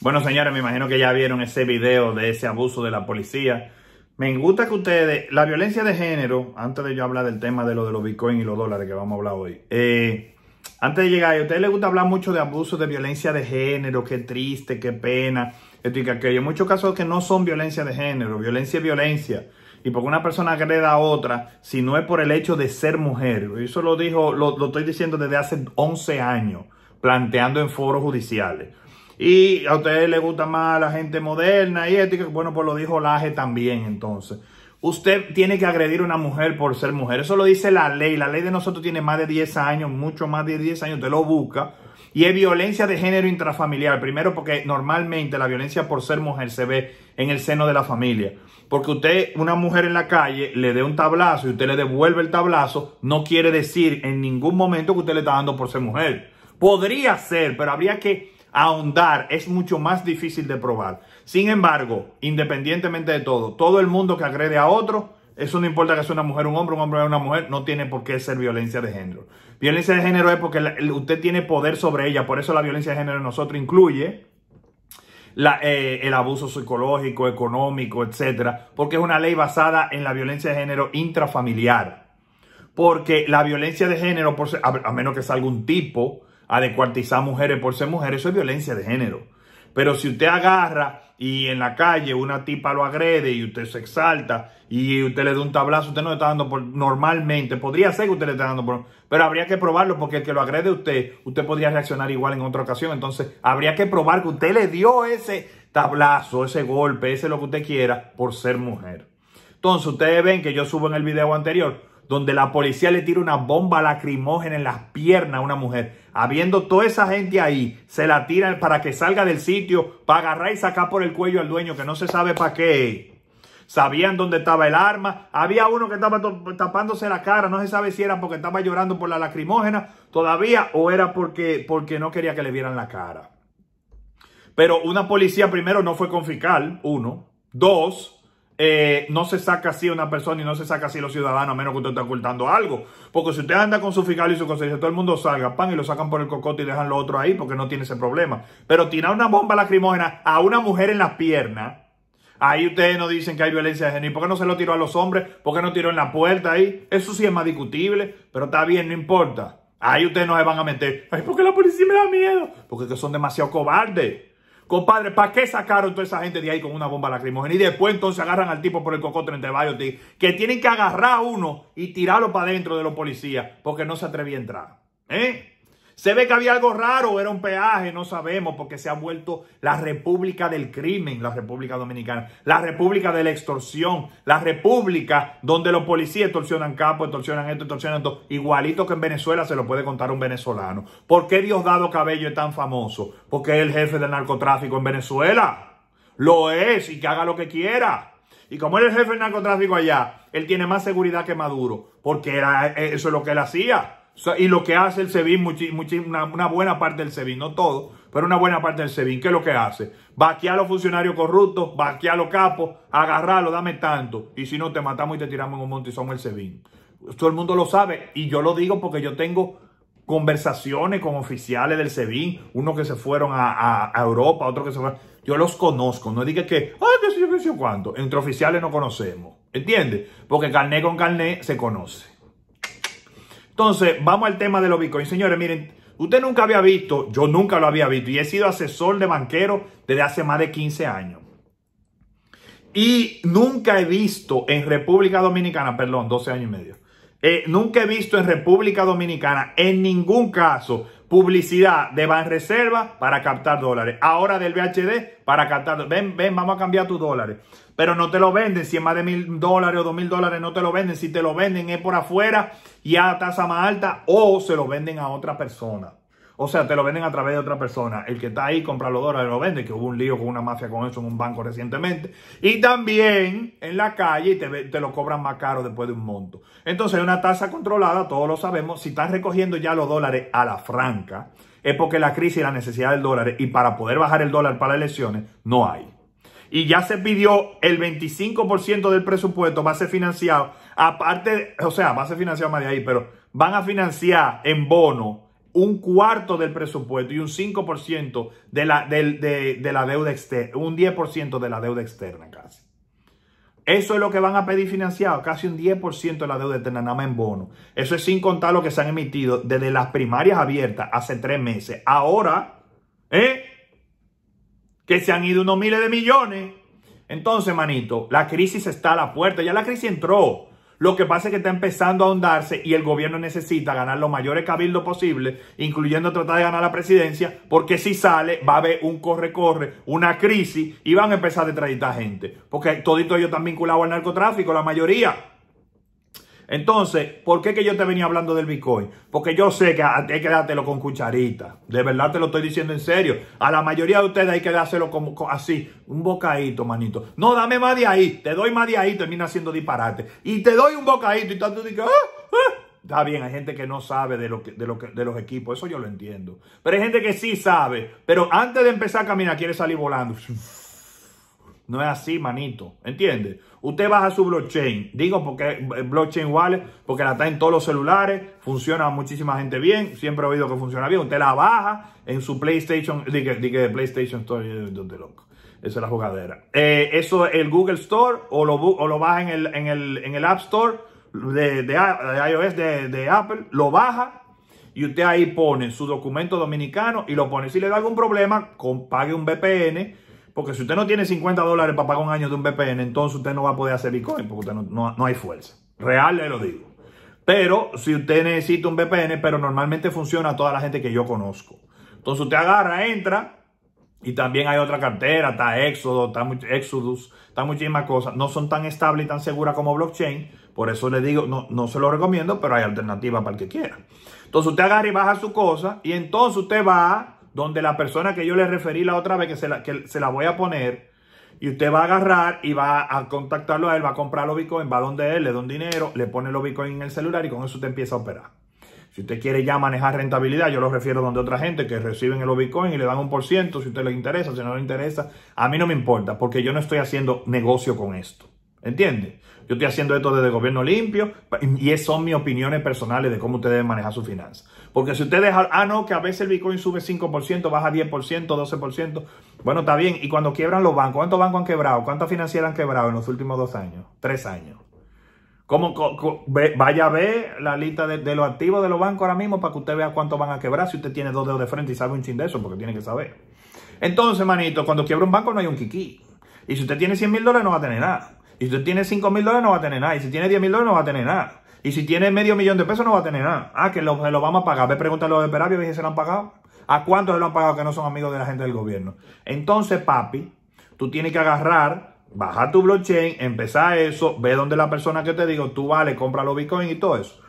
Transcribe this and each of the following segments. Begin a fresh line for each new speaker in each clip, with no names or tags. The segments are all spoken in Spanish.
Bueno, señores, me imagino que ya vieron ese video de ese abuso de la policía. Me gusta que ustedes, la violencia de género, antes de yo hablar del tema de lo de los bitcoins y los dólares que vamos a hablar hoy, eh, antes de llegar, a ustedes les gusta hablar mucho de abuso de violencia de género, qué triste, qué pena, esto y que aquello. En muchos casos que no son violencia de género, violencia es violencia. Y porque una persona agreda a otra, si no es por el hecho de ser mujer. Eso lo dijo, lo, lo estoy diciendo desde hace 11 años, planteando en foros judiciales. Y a ustedes les gusta más la gente moderna y ética. Bueno, pues lo dijo Laje también entonces. Usted tiene que agredir a una mujer por ser mujer. Eso lo dice la ley. La ley de nosotros tiene más de 10 años, mucho más de 10 años. Usted lo busca. Y es violencia de género intrafamiliar. Primero porque normalmente la violencia por ser mujer se ve en el seno de la familia. Porque usted, una mujer en la calle, le dé un tablazo y usted le devuelve el tablazo, no quiere decir en ningún momento que usted le está dando por ser mujer. Podría ser, pero habría que ahondar, es mucho más difícil de probar. Sin embargo, independientemente de todo, todo el mundo que agrede a otro, eso no importa que sea una mujer, un hombre, un hombre o una mujer, no tiene por qué ser violencia de género. Violencia de género es porque usted tiene poder sobre ella, por eso la violencia de género en nosotros incluye eh, el abuso psicológico, económico, etcétera, porque es una ley basada en la violencia de género intrafamiliar. Porque la violencia de género, a, menos que sea algún tipo a mujeres por ser mujeres, eso es violencia de género. Pero si usted agarra y en la calle una tipa lo agrede y usted se exalta y usted le da un tablazo, usted no le está dando por normalmente. Podría ser que usted le esté dando por. Pero habría que probarlo porque el que lo agrede a usted, usted podría reaccionar igual en otra ocasión. Entonces habría que probar que usted le dio ese tablazo, ese golpe, ese lo que usted quiera por ser mujer. Entonces ustedes ven que yo subo en el video anterior donde la policía le tira una bomba lacrimógena en las piernas a una mujer, habiendo toda esa gente ahí, se la tiran para que salga del sitio, para agarrar y sacar por el cuello al dueño que no se sabe para qué. Sabían dónde estaba el arma. Había uno que estaba tapándose la cara. No se sabe si era porque estaba llorando por la lacrimógena todavía o era porque, porque no quería que le vieran la cara. Pero una policía primero no fue con fiscal, uno. Dos, eh, no se saca así una persona y no se saca así los ciudadanos, a menos que usted esté ocultando algo. Porque si usted anda con su fiscal y su consejero, todo el mundo salga, pan, y lo sacan por el cocote y dejan lo otro ahí porque no tiene ese problema. Pero tirar una bomba lacrimógena a una mujer en las piernas, ahí ustedes no dicen que hay violencia de género. ¿Y por qué no se lo tiró a los hombres? ¿Por qué no tiró en la puerta ahí? Eso sí es más discutible, pero está bien, no importa. Ahí ustedes no se van a meter. ahí ¿por la policía me da miedo? Porque son demasiado cobardes. Compadre, ¿para qué sacaron toda esa gente de ahí con una bomba lacrimógena? Y después entonces agarran al tipo por el cocotro entre varios que tienen que agarrar a uno y tirarlo para adentro de los policías porque no se atrevía a entrar. ¿Eh? Se ve que había algo raro, era un peaje, no sabemos, porque se ha vuelto la república del crimen, la república dominicana, la república de la extorsión, la república donde los policías extorsionan capos, extorsionan esto, extorsionan todo, igualito que en Venezuela se lo puede contar un venezolano. ¿Por qué Diosdado Cabello es tan famoso? Porque es el jefe del narcotráfico en Venezuela. Lo es y que haga lo que quiera. Y como es el jefe del narcotráfico allá, él tiene más seguridad que Maduro, porque era, eh, eso es lo que él hacía y lo que hace el SEBIN, una, una, buena parte del SEBIN, no todo, pero una buena parte del SEBIN, ¿qué es lo que hace? Vaquear a los funcionarios corruptos, va a los capos, agarrarlo, dame tanto. Y si no, te matamos y te tiramos en un monte y somos el SEBIN. Todo el mundo lo sabe y yo lo digo porque yo tengo conversaciones con oficiales del SEBIN, unos que se fueron a, Europa, otros que se fueron. Yo los conozco, no diga que, ah, qué sé yo, qué cuánto. Entre oficiales no conocemos, ¿entiendes? Porque carné con carné se conoce. Entonces, vamos al tema de los bitcoins. Señores, miren, usted nunca había visto, yo nunca lo había visto, y he sido asesor de banquero desde hace más de 15 años. Y nunca he visto en República Dominicana, perdón, 12 años y medio, eh, nunca he visto en República Dominicana, en ningún caso, publicidad de reserva para captar dólares. Ahora del VHD para captar. Ven, ven, vamos a cambiar tus dólares. Pero no te lo venden. Si es más de mil dólares o dos mil dólares, no te lo venden. Si te lo venden es por afuera y a tasa más alta o se lo venden a otra persona. O sea, te lo venden a través de otra persona. El que está ahí compra los dólares lo vende, que hubo un lío con una mafia con eso en un banco recientemente. Y también en la calle te, te lo cobran más caro después de un monto. Entonces hay una tasa controlada, todos lo sabemos. Si estás recogiendo ya los dólares a la franca, es porque la crisis y la necesidad del dólar y para poder bajar el dólar para las elecciones no hay. Y ya se pidió el 25% del presupuesto va a ser financiado, aparte, o sea, va a ser financiado más de ahí, pero van a financiar en bono un cuarto del presupuesto y un 5% de la, la deuda externa, un 10% de la deuda externa casi. Eso es lo que van a pedir financiado, casi un 10% de la deuda externa nada más en bono. Eso es sin contar lo que se han emitido desde las primarias abiertas hace tres meses. Ahora, ¿eh? Que se han ido unos miles de millones. Entonces, manito, la crisis está a la puerta. Ya la crisis entró. Lo que pasa es que está empezando a ahondarse y el gobierno necesita ganar los mayores cabildos posibles, incluyendo tratar de ganar la presidencia, porque si sale va a haber un corre-corre, una crisis y van a empezar a detraditar gente. Porque todito ellos están vinculados al narcotráfico, la mayoría. Entonces, ¿por qué que yo te venía hablando del Bitcoin? Porque yo sé que hay que dártelo con cucharita. De verdad te lo estoy diciendo en serio. A la mayoría de ustedes hay que dárselo como, así, un bocadito, manito. No, dame más de ahí. Te doy más de ahí, termina haciendo disparate. Y te doy un bocadito y tanto dices, ah, ah". Está bien, hay gente que no sabe de, lo que, de, lo que, de los equipos, eso yo lo entiendo. Pero hay gente que sí sabe, pero antes de empezar a caminar quiere salir volando. No es así, manito. ¿Entiende? Usted baja su blockchain. Digo porque eh, blockchain wallet, porque la está en todos los celulares. Funciona muchísima gente bien. Siempre he oído que funciona bien. Usted la baja en su PlayStation. Diga, de PlayStation Store. ¿dónde loco. Esa es la jugadera. Eh, eso el Google Store o lo, lo baja en el, en, el, App Store de, iOS de, de Apple. Lo baja y usted ahí pone su documento dominicano y lo pone. Si le da algún problema, pague un VPN porque si usted no tiene 50 dólares para pagar un año de un VPN, entonces usted no va a poder hacer Bitcoin porque no, hay fuerza. Real le lo digo. Pero si usted necesita un VPN, pero normalmente funciona toda la gente que yo conozco. Entonces usted agarra, entra, y también hay otra cartera, está Éxodo, está Exodus, está muchísimas cosas. No son tan estables y tan seguras como blockchain. Por eso le digo, no, no se lo recomiendo, pero hay alternativa para el que quiera. Entonces usted agarra y baja su cosa y entonces usted va donde la persona que yo le referí la otra vez, que se la, que se la voy a poner, y usted va a agarrar y va a contactarlo a él, va a comprar los bitcoins, va donde él, le da un dinero, le pone los bitcoins en el celular y con eso usted empieza a operar. Si usted quiere ya manejar rentabilidad, yo lo refiero donde otra gente que reciben los bitcoin y le dan un por ciento, si usted le interesa, si no le interesa, a mí no me importa, porque yo no estoy haciendo negocio con esto. ¿Entiendes? Yo estoy haciendo esto desde gobierno limpio y esas son mis opiniones personales de cómo ustedes debe manejar su finanza. Porque si ustedes, deja, ah, ah, no, que a veces el Bitcoin sube 5%, baja 10%, 12%, bueno, está bien. Y cuando quiebran los bancos, ¿cuántos bancos han quebrado? ¿Cuántas financieras han quebrado en los últimos dos años? Tres años. ¿Cómo, vaya a ver la lista de, los activos de los bancos ahora mismo para que usted vea cuántos van a quebrar si usted tiene dos dedos de frente y sabe un ching de eso, porque tiene que saber. Entonces, manito, cuando quiebra un banco no hay un kiki Y si usted tiene 100 mil dólares no va a tener nada. Y si tú tienes 5 mil dólares no va a tener nada. Y si tiene 10 mil dólares no va a tener nada. Y si tiene medio millón de pesos no va a tener nada. Ah, que lo, lo vamos a pagar. Ve, pregúntale a los operarios si se lo han pagado. ¿A cuántos se lo han pagado que no son amigos de la gente del gobierno? Entonces, papi, tú tienes que agarrar, bajar tu blockchain, empezar eso, ve donde la persona que te digo, tú vale, compra los bitcoins y todo eso.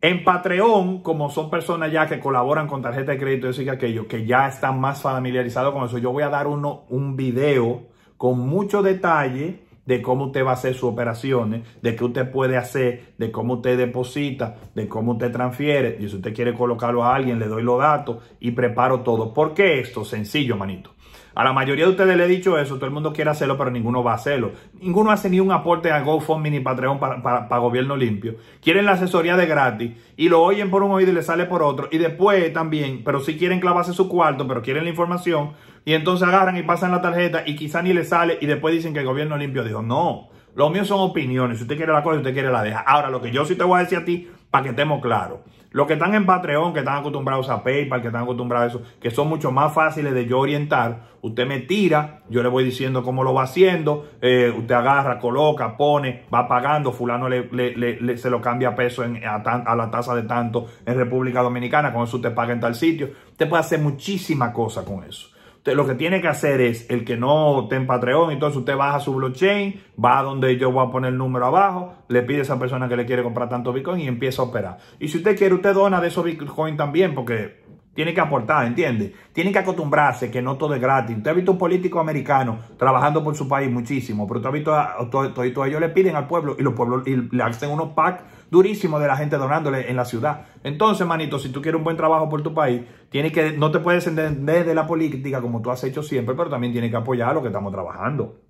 En Patreon, como son personas ya que colaboran con tarjeta de crédito, eso y aquello, que ya están más familiarizados con eso, yo voy a dar uno, un video con mucho detalle de cómo usted va a hacer sus operaciones, de qué usted puede hacer, de cómo usted deposita, de cómo usted transfiere. Y si usted quiere colocarlo a alguien, le doy los datos y preparo todo. ¿Por qué esto? Sencillo, manito. A la mayoría de ustedes le he dicho eso, todo el mundo quiere hacerlo, pero ninguno va a hacerlo. Ninguno hace ni un aporte a GoFundMe ni Patreon para, gobierno limpio. Quieren la asesoría de gratis y lo oyen por un oído y le sale por otro. Y después también, pero si sí quieren clavarse su cuarto, pero quieren la información. Y entonces agarran y pasan la tarjeta y quizá ni le sale y después dicen que el gobierno limpio dijo, no, lo mío son opiniones. Si usted quiere la cosa, usted quiere la deja. Ahora, lo que yo sí te voy a decir a ti, para que estemos claros. Los que están en Patreon, que están acostumbrados a PayPal, que están acostumbrados a eso, que son mucho más fáciles de yo orientar, usted me tira, yo le voy diciendo cómo lo va haciendo, eh, usted agarra, coloca, pone, va pagando, fulano le, le, le, se lo cambia a peso a, la tasa de tanto en República Dominicana, con eso usted paga en tal sitio. Usted puede hacer muchísimas cosas con eso lo que tiene que hacer es, el que no esté en Patreon, entonces usted baja su blockchain, va a donde yo voy a poner el número abajo, le pide a esa persona que le quiere comprar tanto Bitcoin y empieza a operar. Y si usted quiere, usted dona de esos Bitcoin también, porque tiene que aportar, ¿entiende? Tiene que acostumbrarse que no todo es gratis. Usted ha visto un político americano trabajando por su país muchísimo, pero usted ha visto, a, todos ellos le piden al pueblo y los pueblos le hacen unos packs durísimo de la gente donándole en la ciudad. Entonces, manito, si tú quieres un buen trabajo por tu país, tienes que, no te puedes entender de la política como tú has hecho siempre, pero también tienes que apoyar a lo que estamos trabajando,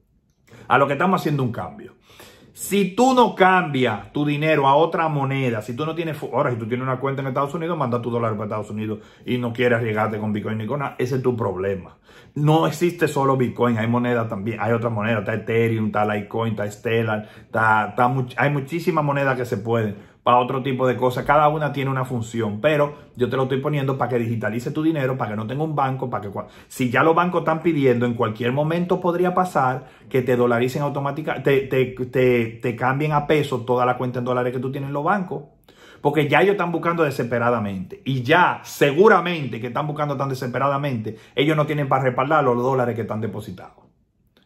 a lo que estamos haciendo un cambio. Si tú no cambias tu dinero a otra moneda, si tú no tienes, ahora si tú tienes una cuenta en Estados Unidos, manda tu dólar para Estados Unidos y no quieres arriesgarte con Bitcoin ni con nada, ese es tu problema. No existe solo Bitcoin, hay monedas también, hay otras monedas, está Ethereum, está Litecoin, está Stellar, hay muchísimas monedas que se pueden para otro tipo de cosas. Cada una tiene una función, pero yo te lo estoy poniendo para que digitalice tu dinero, para que no tenga un banco, para que si ya los bancos están pidiendo, en cualquier momento podría pasar que te dolaricen automáticamente, te, te, cambien a peso toda la cuenta en dólares que tú tienes en los bancos. Porque ya ellos están buscando desesperadamente. Y ya seguramente que están buscando tan desesperadamente, ellos no tienen para respaldar los dólares que están depositados.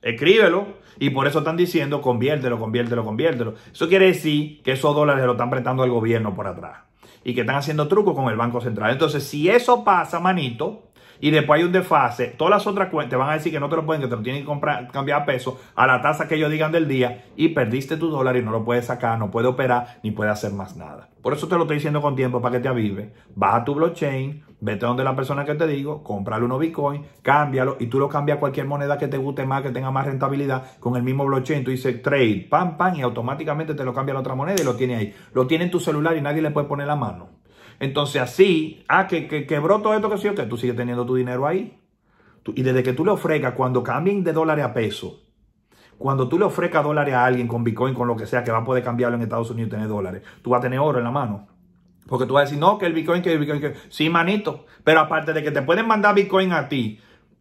Escríbelo. Y por eso están diciendo, conviértelo, conviértelo, conviértelo. Eso quiere decir que esos dólares lo están prestando al gobierno por atrás. Y que están haciendo trucos con el Banco Central. Entonces, si eso pasa, manito, y después hay un desfase, todas las otras cuentas te van a decir que no te lo pueden, que te lo tienen que comprar, cambiar a peso a la tasa que ellos digan del día y perdiste tu dólar y no lo puedes sacar, no puedes operar ni puedes hacer más nada. Por eso te lo estoy diciendo con tiempo para que te avive. Baja tu blockchain, vete donde la persona que te digo, cómprale uno Bitcoin, cámbialo y tú lo cambias a cualquier moneda que te guste más, que tenga más rentabilidad con el mismo blockchain. Tú dices trade, pam, pam y automáticamente te lo cambia a la otra moneda y lo tiene ahí. Lo tiene en tu celular y nadie le puede poner la mano. Entonces así, ah, que, que quebró todo esto que si usted tú sigues teniendo tu dinero ahí. y desde que tú le ofrezcas, cuando cambien de dólares a peso, cuando tú le ofrezcas dólares a alguien con Bitcoin, con lo que sea, que va a poder cambiarlo en Estados Unidos y tener dólares, tú vas a tener oro en la mano. Porque tú vas a decir, no, que el Bitcoin, que el Bitcoin, que... Sí, manito. Pero aparte de que te pueden mandar Bitcoin a ti,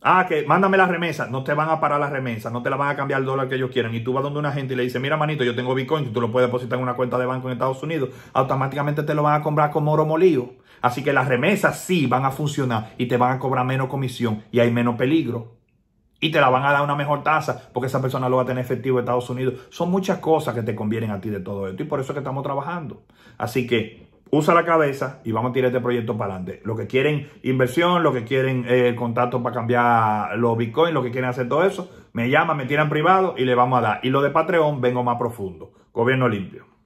Ah, que mándame las remesas. No te van a parar las remesas, no te la van a cambiar el dólar que ellos quieren. Y tú vas donde una gente y le dice, mira, manito, yo tengo Bitcoin, y tú lo puedes depositar en una cuenta de banco en Estados Unidos, automáticamente te lo van a comprar como oro molido. Así que las remesas sí van a funcionar y te van a cobrar menos comisión y hay menos peligro. Y te la van a dar una mejor tasa porque esa persona lo va a tener efectivo en Estados Unidos. Son muchas cosas que te convienen a ti de todo esto y por eso es que estamos trabajando. Así que usa la cabeza y vamos a tirar este proyecto para adelante. Lo que quieren inversión, lo que quieren el eh, contacto para cambiar los bitcoins, lo que quieren hacer todo eso, me llaman, me tiran privado y le vamos a dar. Y lo de Patreon vengo más profundo. Gobierno limpio.